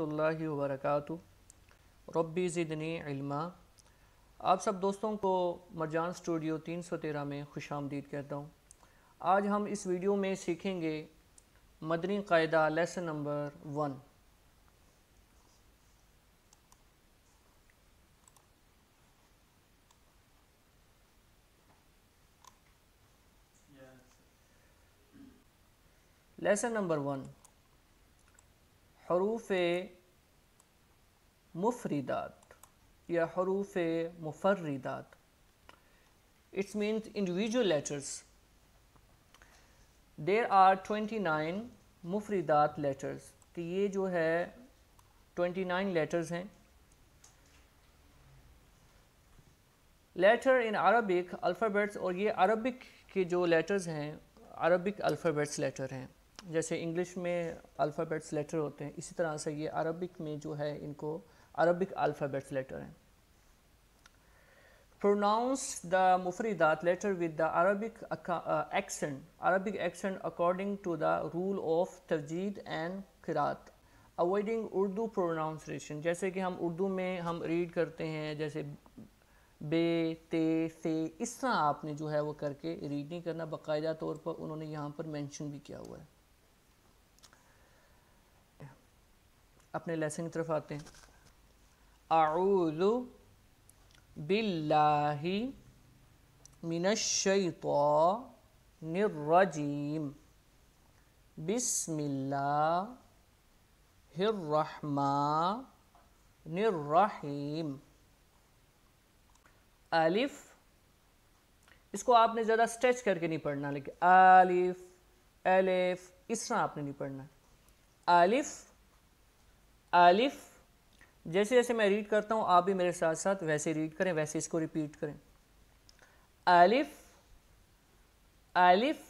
वरहमतुल्ला वरक रब्बी ज़िदनी इल्मा आप सब दोस्तों को मरजान स्टूडियो तीन सौ तेरह में खुश आमदीद कहता हूँ आज हम इस वीडियो में सीखेंगे Madani Qaida lesson number one lesson number one हरूफ मुफरीदात या हरूफ मुफरीदात it's means individual letters there are twenty nine मुफरीदात लेटर्स तो ये जो है ट्वेंटी नाइन लेटर्स हैं लेटर इन अरबिक अल्फ़ाबेट्स और ये अरबिक के जो लेटर्स हैं अरबिक अल्फ़ाबेट्स लेटर हैं जैसे इंग्लिश में अल्फ़ाबेट्स लेटर होते हैं इसी तरह से ये अरबिक में जो है इनको अरबिक अल्फ़ाबेट्स लेटर हैं प्रोनाउंस द मुफरीदात letter with the Arabic accent Arabic accent according to the rule of तजीद एंड किरात अवॉइडिंग उर्दू प्रोनाउंसिएशन जैसे कि हम उर्दू में हम रीड करते हैं जैसे बे ते से इस तरह आपने जो है वो करके रीड नहीं करना बाकायदा तौर पर उन्होंने यहाँ पर मैंशन भी किया हुआ है अपने लेसन की तरफ आते हैं आऊज़ बिल्लाही मिनशैतरजीम बिस्मिल्लाहिर्रहमानिर्रहीम आलिफ इसको आपने ज़्यादा स्ट्रेच करके नहीं पढ़ना लेकिन आलिफ एलिफ इस तरह आपने नहीं पढ़ना आलिफ आलिफ जैसे जैसे मैं रीड करता हूँ आप भी मेरे साथ साथ वैसे रीड करें वैसे इसको रिपीट करें आलिफ आलिफ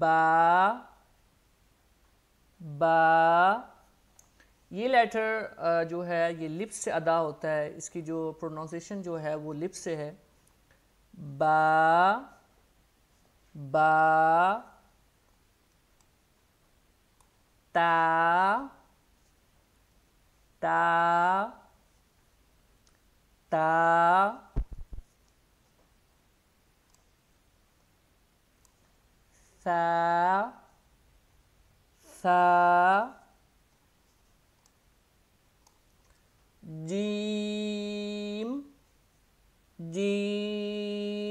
बा बा ये लेटर जो है ये लिप्स से अदा होता है इसकी जो प्रोनाउंसिएशन जो है वो लिप्स से है बा बा ta ta ta sa sa jim jim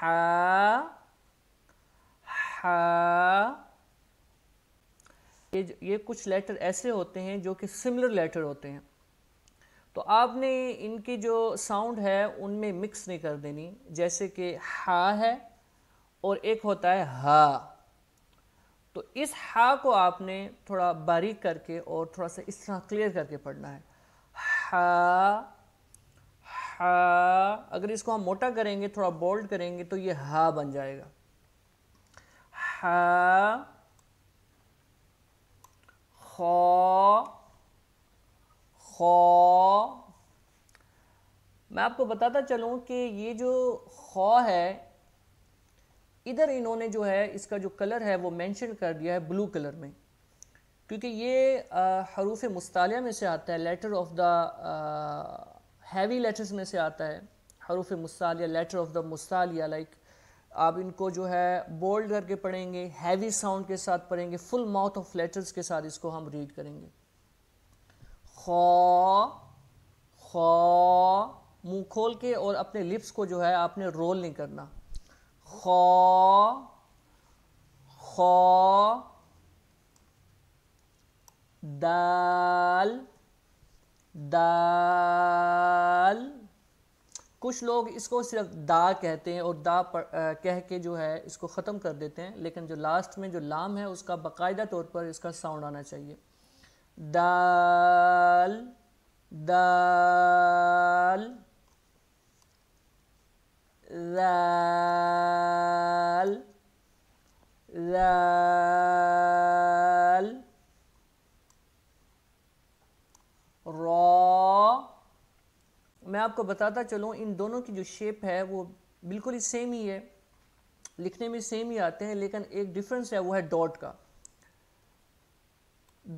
हा ये ये कुछ लेटर ऐसे होते हैं जो कि सिमिलर लेटर होते हैं तो आपने इनकी जो साउंड है उनमें मिक्स नहीं कर देनी जैसे कि हा है और एक होता है हा तो इस हा को आपने थोड़ा बारीक करके और थोड़ा सा इस तरह क्लियर करके पढ़ना है हा हा अगर इसको हम मोटा करेंगे थोड़ा बोल्ड करेंगे तो ये हा बन जाएगा हा खो खो मैं आपको बताता चलूँ कि ये जो खो है इधर इन्होंने जो है इसका जो कलर है वो मेंशन कर दिया है ब्लू कलर में क्योंकि ये हरूफ मुस्तालिया में से आता है letter of the heavy letters में से आता है हरूफ मुस्ताल या लेटर ऑफ द मुस्ताल या लाइक आप इनको जो है बोल्ड करके पढ़ेंगे हैवी साउंड के साथ पढ़ेंगे फुल माउथ ऑफ लेटर्स के साथ इसको हम रीड करेंगे ख खौ मुंह खोल के और अपने लिप्स को जो है आपने रोल नहीं करना ख खौ दाल दाल कुछ लोग इसको सिर्फ दा कहते हैं और दा पर, आ, कह के जो है इसको ख़त्म कर देते हैं लेकिन जो लास्ट में जो लाम है उसका बाकायदा तौर पर इसका साउंड आना चाहिए दाल दाल दाल दाल मैं आपको बताता चलूँ इन दोनों की जो शेप है वो बिल्कुल ही सेम ही है लिखने में सेम ही आते हैं लेकिन एक डिफरेंस है वो है डॉट का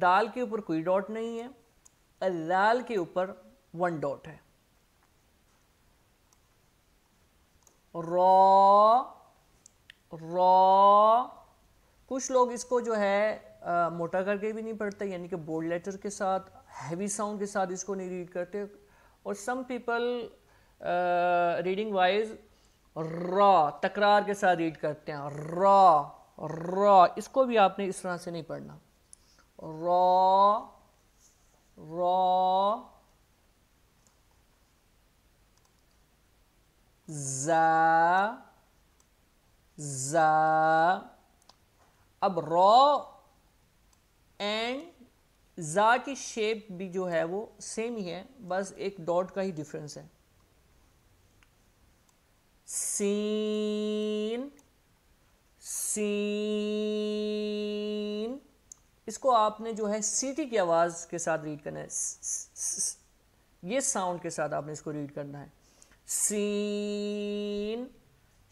दाल के ऊपर कोई डॉट नहीं है लाल के ऊपर वन डॉट है रॉ रॉ कुछ लोग इसको जो है आ, मोटा करके भी नहीं पढ़ते यानी कि बोल्ड लेटर के साथ हैवी साउंड के साथ इसको नहीं रीड करते और सम पीपल रीडिंग वाइज रॉ तकरार के साथ रीड करते हैं रॉ रॉ इसको भी आपने इस तरह से नहीं पढ़ना रॉ रॉ जा जा अब रॉ एंड ज़ा की शेप भी जो है वो सेम ही है बस एक डॉट का ही डिफरेंस है सीन सीन इसको आपने जो है सीटी की आवाज़ के साथ रीड करना है ये साउंड के साथ आपने इसको रीड करना है सीन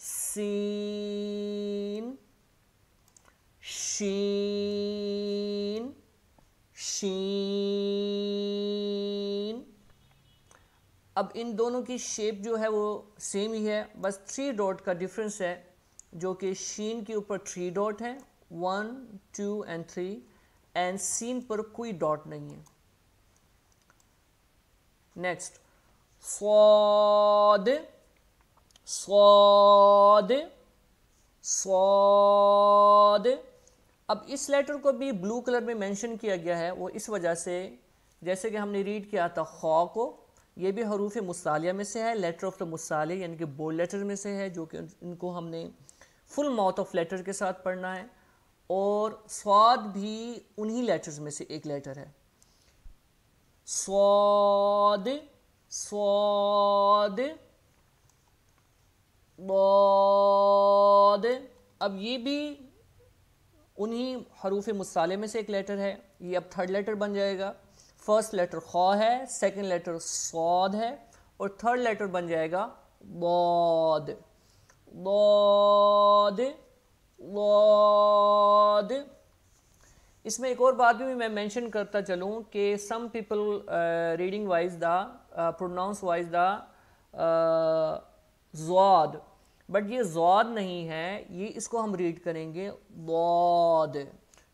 सीन शीन शीन अब इन दोनों की शेप जो है वो सेम ही है बस थ्री डॉट का डिफरेंस है जो कि शीन के ऊपर थ्री डॉट है one two and three and सीन पर कोई डॉट नहीं है नेक्स्ट स्वाद स्वाद स्वाद अब इस लेटर को भी ब्लू कलर में मेंशन किया गया है वो इस वजह से जैसे कि हमने रीड किया था खौ को ये भी हरूफ मसालिया में से है लेटर ऑफ द मसाले यानी कि बोल लेटर में से है जो कि इनको हमने फुल माउथ ऑफ लेटर के साथ पढ़ना है और स्वाद भी उन्हीं लेटर्स में से एक लेटर है स्वाद स्वाद बौद अब ये भी उन्हीं हरूफ मसाले में से एक लेटर है ये अब थर्ड लेटर बन जाएगा फर्स्ट लेटर ख है सेकंड लेटर सौद है और थर्ड लेटर बन जाएगा बौद बौद बौद इसमें एक और बात भी मैं मेंशन करता चलूँ कि some people reading wise the pronounce wise the जवाद बट ये जौद नहीं है ये इसको हम रीड करेंगे वौद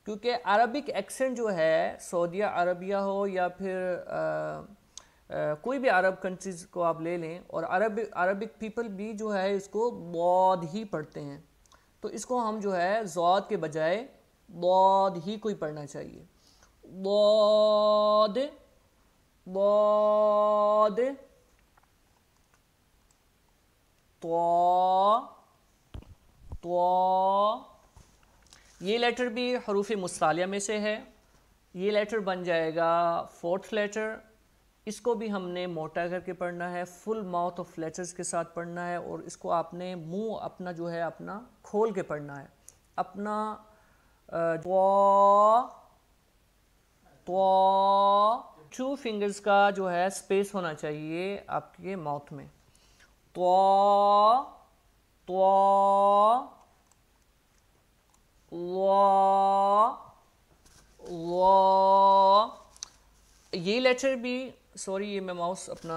क्योंकि अरबिक एक्सेंट जो है सऊदिया अरबिया हो या फिर आ, आ, कोई भी अरब कंट्रीज़ को आप ले लें और अरब अरबिक पीपल भी जो है इसको बौद ही पढ़ते हैं तो इसको हम जो है जौद के बजाय बौद ही कोई पढ़ना चाहिए बौद बौद तो, तो ये लेटर भी हरूफ मुसालिया में से है ये लेटर बन जाएगा फोर्थ लेटर इसको भी हमने मोटा करके पढ़ना है फुल माउथ ऑफ लेटर्स के साथ पढ़ना है और इसको आपने मुंह अपना जो है अपना खोल के पढ़ना है अपना तो टू फिंगर्स का जो है स्पेस होना चाहिए आपके माउथ में तो तो ये लेटर भी सॉरी ये मैं माउस अपना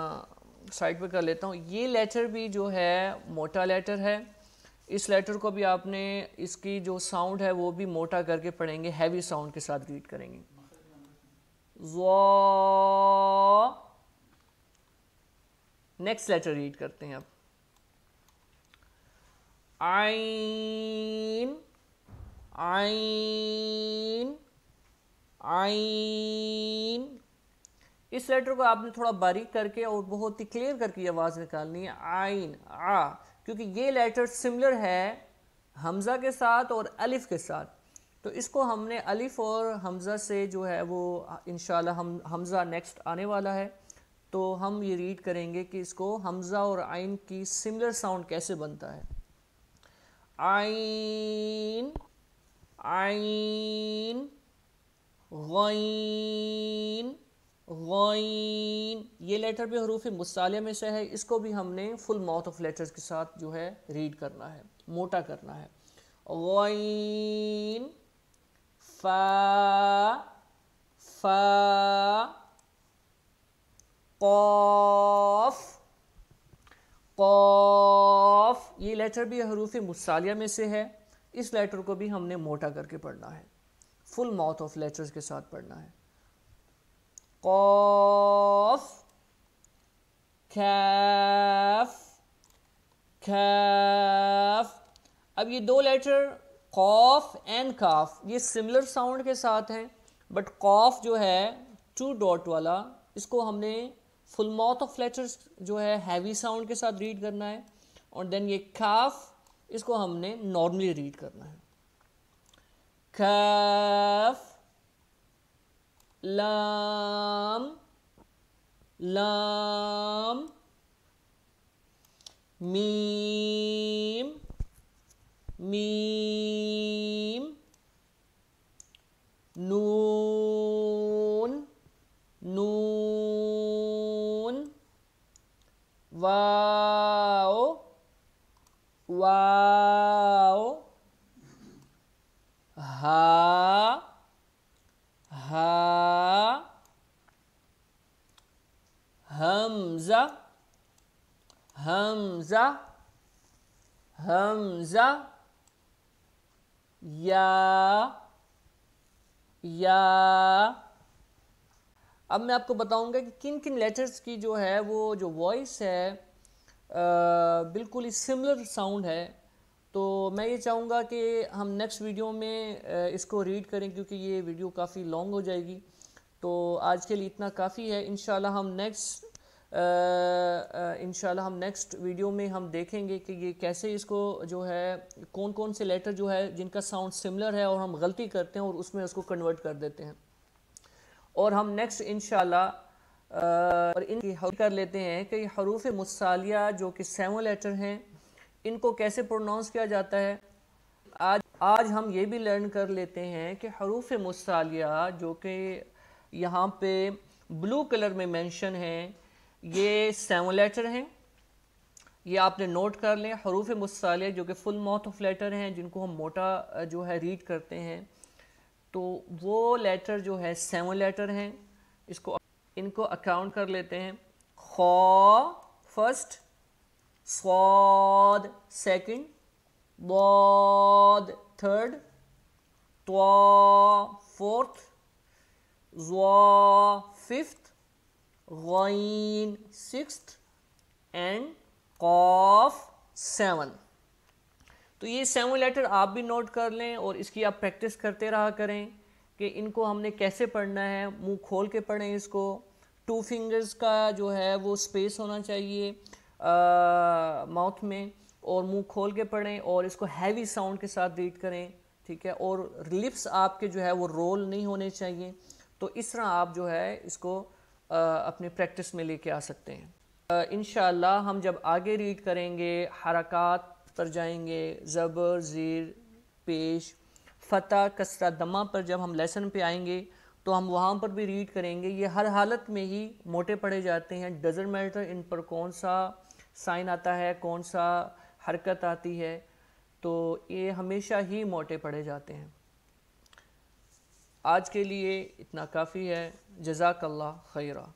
साइड पे कर लेता हूँ ये लेटर भी जो है मोटा लेटर है इस लेटर को भी आपने इसकी जो साउंड है वो भी मोटा करके पढ़ेंगे हैवी साउंड के साथ रीड करेंगे जो नेक्स्ट लेटर रीड करते हैं अब आइन आइन आइन इस लेटर को आपने थोड़ा बारीक करके और बहुत ही क्लियर करके आवाज़ निकालनी है आइन आ क्योंकि ये लेटर सिमिलर है हमज़ा के साथ और अलिफ के साथ तो इसको हमने अलिफ और हमज़ा से जो है वो इन हम हमज़ा नेक्स्ट आने वाला है तो हम ये रीड करेंगे कि इसको हमज़ा और आइन की सिमिलर साउंड कैसे बनता है आइन आइन गईन गईन ये लेटर भी हरूफ मुसाले में से है इसको भी हमने फुल माउथ ऑफ लेटर्स के साथ जो है रीड करना है मोटा करना है गईन फा फा कौफ कौफ ये लेटर भी हरूफ मुसालिया में से है इस लेटर को भी हमने मोटा करके पढ़ना है फुल माउथ ऑफ लेटर्स के साथ पढ़ना है कौफ खैफ खैफ अब ये दो लेटर कौफ एंड काफ ये सिमिलर साउंड के साथ हैं बट कौफ जो है टू डॉट वाला इसको हमने फुल माउथ ऑफ लेटर्स जो है हैवी साउंड के साथ रीड करना है और देन ये काफ इसको हमने नॉर्मली रीड करना है काफ लाम लाम मीम मीम हा ha hamza hamza या या अब मैं आपको बताऊंगा कि किन किन लेटर्स की जो है वो जो वॉइस है आ, बिल्कुल ही सिमिलर साउंड है तो मैं ये चाहूँगा कि हम नेक्स्ट वीडियो में इसको रीड करें क्योंकि ये वीडियो काफ़ी लॉन्ग हो जाएगी तो आज के लिए इतना काफ़ी है इन हम नेक्स्ट इन हम नेक्स्ट वीडियो में हम देखेंगे कि ये कैसे इसको जो है कौन कौन से लेटर जो है जिनका साउंड सिमिलर है और हम गलती करते हैं और उसमें उसको कन्वर्ट कर देते हैं और हम नेक्स्ट इन और कर लेते हैं कि हरूफ मुसालिया जो कि सेवन लेटर हैं इनको कैसे प्रोनाउंस किया जाता है आज आज हम ये भी लर्न कर लेते हैं कि हरूफ मसालिया जो कि यहाँ पे ब्लू कलर में मेंशन हैं ये सेवन लेटर हैं ये आपने नोट कर लें हरूफ मसालिया जो कि फुल माउथ ऑफ लेटर हैं जिनको हम मोटा जो है रीड करते हैं तो वो लेटर जो है सेवन लेटर हैं इसको इनको अकाउंट कर लेते हैं खौ फर्स्ट स्वाद सेकंड द्वाद थर्ड त्वा फोर्थ ज्वा फिफ्थ गईन सिक्स्थ एंड कॉफ सेवन तो ये सेवन लेटर आप भी नोट कर लें और इसकी आप प्रैक्टिस करते रहा करें कि इनको हमने कैसे पढ़ना है मुंह खोल के पढ़ें इसको टू फिंगर्स का जो है वो स्पेस होना चाहिए माउथ में और मुंह खोल के पढ़ें और इसको हैवी साउंड के साथ रीड करें ठीक है और लिप्स आपके जो है वो रोल नहीं होने चाहिए तो इस तरह आप जो है इसको आ, अपने प्रैक्टिस में लेके आ सकते हैं इन हम जब आगे रीड करेंगे हरकत पर जाएंगे ज़बर ज़ीर पेश फ़तह कसरा दमा पर जब हम लेसन पे आएंगे तो हम वहाँ पर भी रीड करेंगे ये हर हालत में ही मोटे पड़े जाते हैं डजेंट मैटर इन पर कौन सा साइन आता है कौन सा हरकत आती है तो ये हमेशा ही मोटे पड़े जाते हैं आज के लिए इतना काफ़ी है जजाकल्ला खैरा